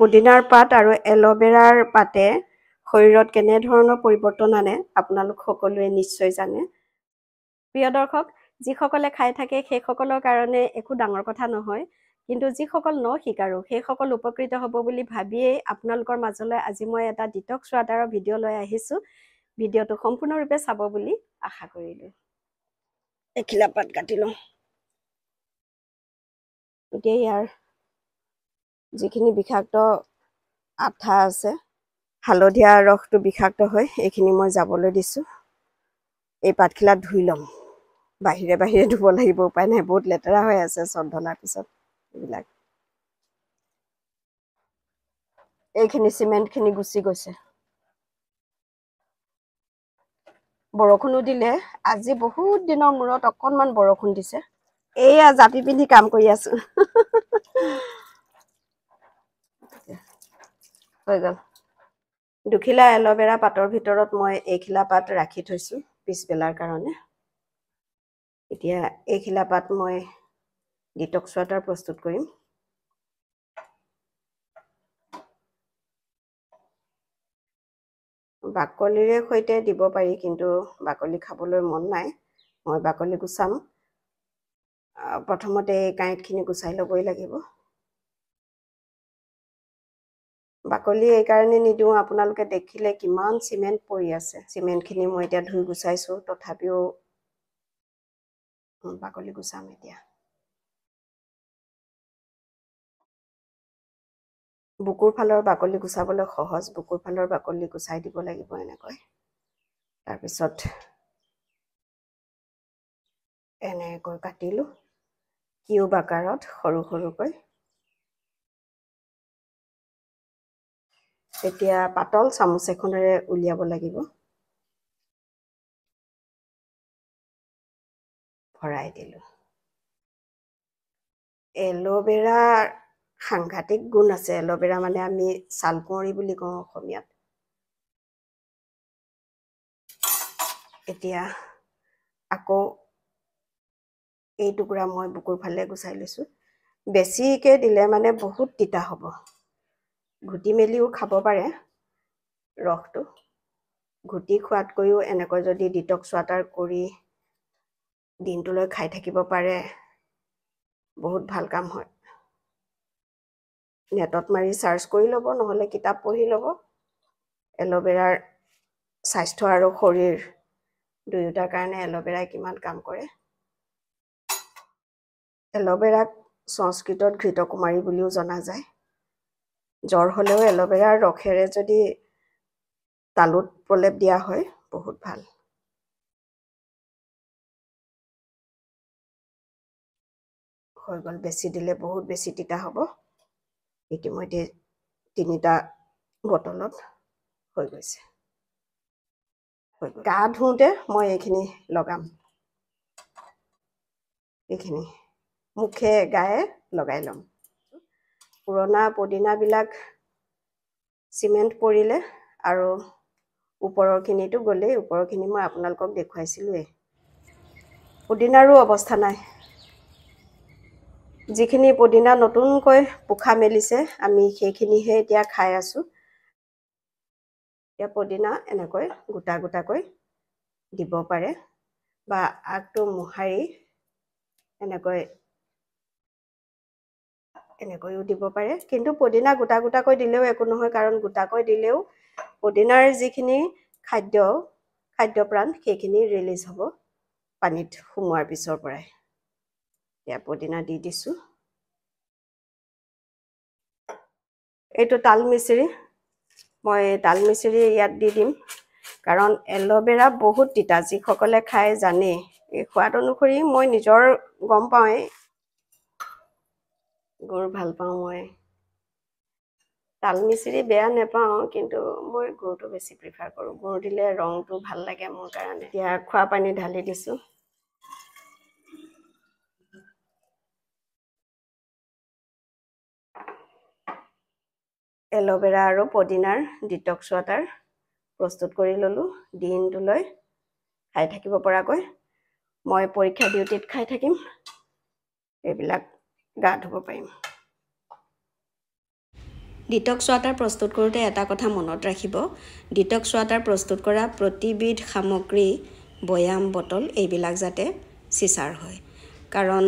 পুদিনাৰ পাত আৰু এল'ভেৰাৰ পাতে শৰীৰত কেনেধৰণৰ পৰিৱৰ্তন আনে আপোনালোক সকলোৱে নিশ্চয় জানে প্ৰিয় দৰ্শক যিসকলে খাই থাকে সেইসকলৰ কাৰণে একো ডাঙৰ কথা নহয় কিন্তু যিসকল ন শিকাৰো সেইসকল উপকৃত হ'ব বুলি ভাবিয়েই আপোনালোকৰ মাজলৈ আজি মই এটা ডিটক চোৱাদাৰৰ ভিডিঅ' লৈ আহিছোঁ ভিডিঅ'টো সম্পূৰ্ণৰূপে চাব বুলি আশা কৰিলোঁ এখিলা পাত কাটি লওঁ এতিয়া ইয়াৰ যিখিনি বিষাক্ত আঠা আছে হালধীয়া ৰসটো বিষাক্ত হয় এইখিনি মই যাবলৈ দিছোঁ এই পাতখিলাত ধুই ল'ম বাহিৰে বাহিৰে ধুব লাগিব উপায় নাই বহুত লেতেৰা হৈ আছে ধলাৰ পিছত এইবিলাক এইখিনি চিমেণ্টখিনি গুচি গৈছে বৰষুণো দিলে আজি বহুত দিনৰ মূৰত অকণমান বৰষুণ দিছে এইয়া জাপি পিন্ধি কাম কৰি আছো হৈ গ'ল দুখিলা এল'ভেৰা পাতৰ ভিতৰত মই এইখিলা পাত ৰাখি থৈছোঁ পিছবেলাৰ কাৰণে এতিয়া এইখিলা পাত মই ডিটক্স ৱাটাৰ প্ৰস্তুত কৰিম বাকলিৰে সৈতে দিব পাৰি কিন্তু বাকলি খাবলৈ মন নাই মই বাকলি গুচাম প্ৰথমতে এই কাঁইটখিনি গুচাই ল'বই লাগিব বাকলি এইকাৰণে নিদিওঁ আপোনালোকে দেখিলে কিমান চিমেণ্ট পৰি আছে চিমেণ্টখিনি মই এতিয়া ধুই গুচাইছোঁ তথাপিও বাকলি গুচাম এতিয়া বুকুৰ ফালৰ বাকলি গুচাবলৈ সহজ বুকুৰ ফালৰ বাকলি গুচাই দিব লাগিব এনেকৈ তাৰপিছত এনেকৈ কাটিলোঁ কিউব বাকাৰত সৰু সৰুকৈ এতিয়া পাতল চামুচ এখনেৰে উলিয়াব লাগিব ভৰাই দিলোঁ এল'ভেৰাৰ সাংঘাতিক গুণ আছে এল'ভেৰা মানে আমি চালকুঁৱৰী বুলি কওঁ অসমীয়াত এতিয়া আকৌ এই টুকুৰা মই বুকুৰ ফালে গুচাই লৈছোঁ বেছিকৈ দিলে মানে বহুত তিতা হ'ব ঘুটি মেলিও খাব পাৰে ৰসটো ঘুটি খোৱাতকৈও এনেকৈ যদি ডিটক্স ৱাটাৰ কৰি দিনটোলৈ খাই থাকিব পাৰে বহুত ভাল কাম হয় নেটত মাৰি চাৰ্চ কৰি ল'ব নহ'লে কিতাপ পঢ়ি ল'ব এল'ভেৰাৰ স্বাস্থ্য আৰু শৰীৰ দুয়োটাৰ কাৰণে এল'ভেৰাই কিমান কাম কৰে এল'ভেৰাক সংস্কৃতত ঘৃতকুমাৰী বুলিও জনা যায় জ্বৰ হ'লেও এল'ভেৰাৰ ৰসেৰে যদি তালুত প্ৰলেপ দিয়া হয় বহুত ভাল হৈ গ'ল বেছি দিলে বহুত বেছি তিতা হ'ব ইতিমধ্যে তিনিটা বটলত হৈ গৈছে গা ধুওঁতে মই এইখিনি লগাম এইখিনি মুখে গায়ে লগাই ল'ম পুৰণা পদিনাবিলাক চিমেণ্ট পৰিলে আৰু ওপৰৰখিনিতো গ'লেই ওপৰৰখিনি মই আপোনালোকক দেখুৱাইছিলোঁৱেই পদিনাৰো অৱস্থা নাই যিখিনি পদিনা নতুনকৈ পোখা মেলিছে আমি সেইখিনিহে এতিয়া খাই আছোঁ এতিয়া পদিনা এনেকৈ গোটা গোটাকৈ দিব পাৰে বা আগটো মোহাৰি এনেকৈ এনেকৈও দিব পাৰে কিন্তু পদিনা গোটা গোটাকৈ দিলেও একো নহয় কাৰণ গোটাকৈ দিলেও পদিনাৰ যিখিনি খাদ্য খাদ্যপ্ৰাণ সেইখিনি ৰিলিজ হ'ব পানীত সোমোৱাৰ পিছৰ পৰাই এতিয়া পদিনা দি দিছোঁ এইটো তাল মিচিৰি মই তাল মিচিৰি ইয়াত দি দিম কাৰণ এল'ভেৰা বহুত তিতা যিসকলে খাই জানেই সোৱাদ অনুসৰি মই নিজৰ গম পাওঁৱেই গুৰ ভাল পাওঁ মই তাল মিচিৰি বেয়া নাপাওঁ কিন্তু মই গুৰটো বেছি প্ৰিফাৰ কৰোঁ গুৰ দিলে ৰংটো ভাল লাগে মোৰ কাৰণে এতিয়া খোৱা পানী ঢালি দিছোঁ এল'ভেৰা আৰু পদিনাৰ ডিটক্স ৱাটাৰ প্ৰস্তুত কৰি ল'লোঁ দিনটোলৈ খাই থাকিব পৰাকৈ মই পৰীক্ষা ডিউটিত খাই থাকিম এইবিলাক গা ধুব পাৰিম ডিটক ৱাটাৰ প্ৰস্তুত কৰোঁতে এটা কথা মনত ৰাখিব ডিটক্স ৱাটাৰ প্ৰস্তুত কৰা প্ৰতিবিধ সামগ্ৰী বৈয়াম বটল এইবিলাক যাতে চিচাৰ হয় কাৰণ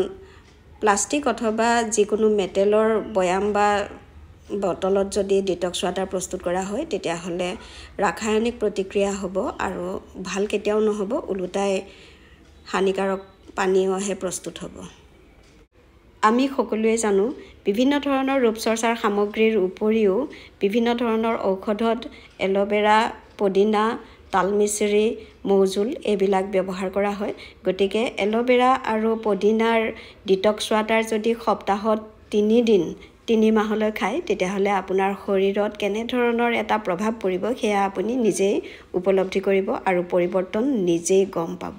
প্লাষ্টিক অথবা যিকোনো মেটেলৰ বৈয়াম বা বটলত যদি ডিটক্স ৱাটাৰ প্ৰস্তুত কৰা হয় তেতিয়াহ'লে ৰাসায়নিক প্ৰতিক্ৰিয়া হ'ব আৰু ভাল কেতিয়াও নহ'ব ওলোটাই হানিকাৰক পানীয়হে প্ৰস্তুত হ'ব আমি সকলোৱে জানো বিভিন্ন ধৰণৰ ৰূপ চৰ্চাৰ সামগ্ৰীৰ উপৰিও বিভিন্ন ধৰণৰ ঔষধত এল'ভেৰা পদিনা তালমিচিৰি মৌজোল এইবিলাক ব্যৱহাৰ কৰা হয় গতিকে এল'ভেৰা আৰু পদিনাৰ ডিটক্স ৱাটাৰ যদি সপ্তাহত তিনিদিন তিনি মাহলৈ খায় তেতিয়াহ'লে আপোনাৰ শৰীৰত কেনেধৰণৰ এটা প্ৰভাৱ পৰিব সেয়া আপুনি নিজেই উপলব্ধি কৰিব আৰু পৰিৱৰ্তন নিজেই গম পাব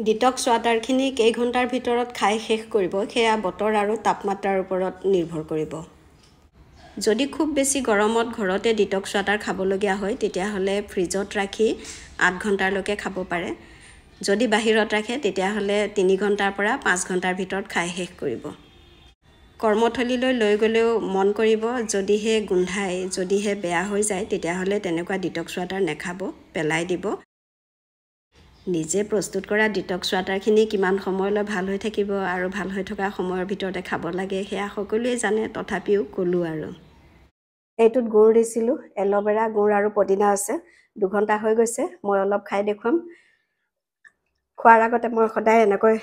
ডিটক্স ৱাটাৰখিনি কেইঘণ্টাৰ ভিতৰত খাই শেষ কৰিব সেয়া বতৰ আৰু তাপমাত্ৰাৰ ওপৰত নিৰ্ভৰ কৰিব যদি খুব বেছি গৰমত ঘৰতে ডিটক্স ৱাটাৰ খাবলগীয়া হয় তেতিয়াহ'লে ফ্ৰিজত ৰাখি আঠ ঘণ্টালৈকে খাব পাৰে যদি বাহিৰত ৰাখে তেতিয়াহ'লে তিনি ঘণ্টাৰ পৰা পাঁচ ঘণ্টাৰ ভিতৰত খাই শেষ কৰিব কৰ্মথলীলৈ লৈ গ'লেও মন কৰিব যদিহে গোন্ধায় যদিহে বেয়া হৈ যায় তেতিয়াহ'লে তেনেকুৱা ডিটক্স ৱাটাৰ নেখাব পেলাই দিব নিজে প্ৰস্তুত কৰা ডিটক্স ৱাটাৰখিনি কিমান সময়লৈ ভাল হৈ থাকিব আৰু ভাল হৈ থকা সময়ৰ ভিতৰতে খাব লাগে সেয়া সকলোৱে জানে তথাপিও ক'লোঁ আৰু এইটোত গুড় দিছিলোঁ এল'ভেৰা গুড় আৰু পদিনা আছে দুঘণ্টা হৈ গৈছে মই অলপ খাই দেখুৱাম খোৱাৰ আগতে মই সদায় এনেকৈ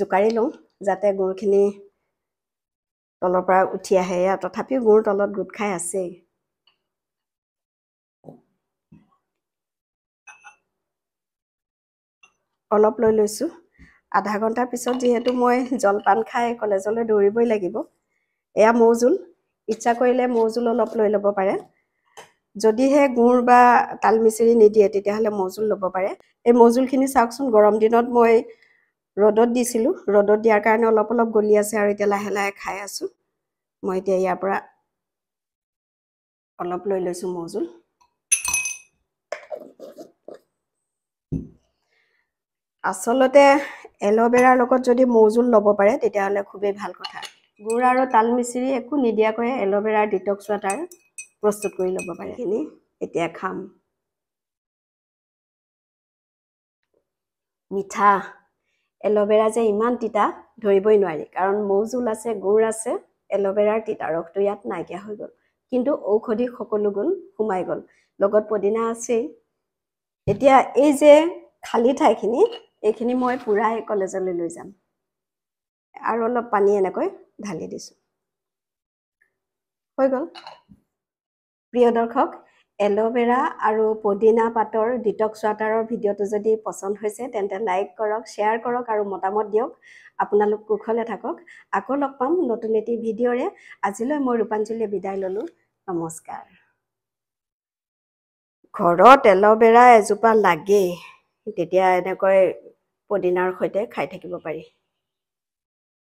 জোকাৰি লওঁ যাতে গুৰখিনি তলৰ পৰা উঠি আহে তথাপিও গুড় তলত গোট খাই আছেই অলপ লৈ লৈছোঁ আধা ঘণ্টাৰ পিছত যিহেতু মই জলপান খাই কলেজলৈ দৌৰিবই লাগিব এয়া মৌ জোল ইচ্ছা কৰিলে মৌ জোল অলপ লৈ ল'ব পাৰে যদিহে গুড় বা তাল মিচিৰি নিদিয়ে তেতিয়াহ'লে মৌজোল ল'ব পাৰে এই মৌজোলখিনি চাওকচোন গৰম দিনত মই ৰ'দত দিছিলোঁ ৰ'দত দিয়াৰ কাৰণে অলপ অলপ গলি আছে আৰু এতিয়া লাহে লাহে খাই আছোঁ মই এতিয়া ইয়াৰ পৰা অলপ লৈ লৈছোঁ মৌজোল আচলতে এল'ভেৰাৰ লগত যদি মৌজোল ল'ব পাৰে তেতিয়াহ'লে খুবেই ভাল কথা গুড় আৰু তাল মিচিৰি একো নিদিয়াকৈ এল'ভেৰাৰ ডিটক্স ৱাটাৰ প্ৰস্তুত কৰি ল'ব পাৰে সেইখিনি এতিয়া খাম মিঠা এল'ভেৰা যে ইমান তিতা ধৰিবই নোৱাৰি কাৰণ মৌজোল আছে গুড় আছে এল'ভেৰাৰ তিতা ৰসটো ইয়াত নাইকিয়া হৈ গ'ল কিন্তু ঔষধি সকলো গুণ সোমাই গ'ল লগত পদিনা আছেই এতিয়া এই যে খালী ঠাইখিনি এইখিনি মই পূৰাই কলেজলৈ লৈ যাম আৰু অলপ পানী এনেকৈ ঢালি দিছোঁ হৈ গ'ল প্ৰিয় দৰ্শক এল'ভেৰা আৰু পদিনা পাতৰ ডিটক্স ৱাটাৰৰ ভিডিঅ'টো যদি পচন্দ হৈছে তেন্তে লাইক কৰক শ্বেয়াৰ কৰক আৰু মতামত দিয়ক আপোনালোক কুশলে থাকক আকৌ লগ পাম নতুন এটি ভিডিঅ'ৰে আজিলৈ মই ৰূপাঞ্জলীয়ে বিদায় ল'লোঁ নমস্কাৰ ঘৰত এল'ভেৰা এজোপা লাগেই তেতিয়া এনেকৈ পদিনাৰ সৈতে খাই থাকিব পাৰি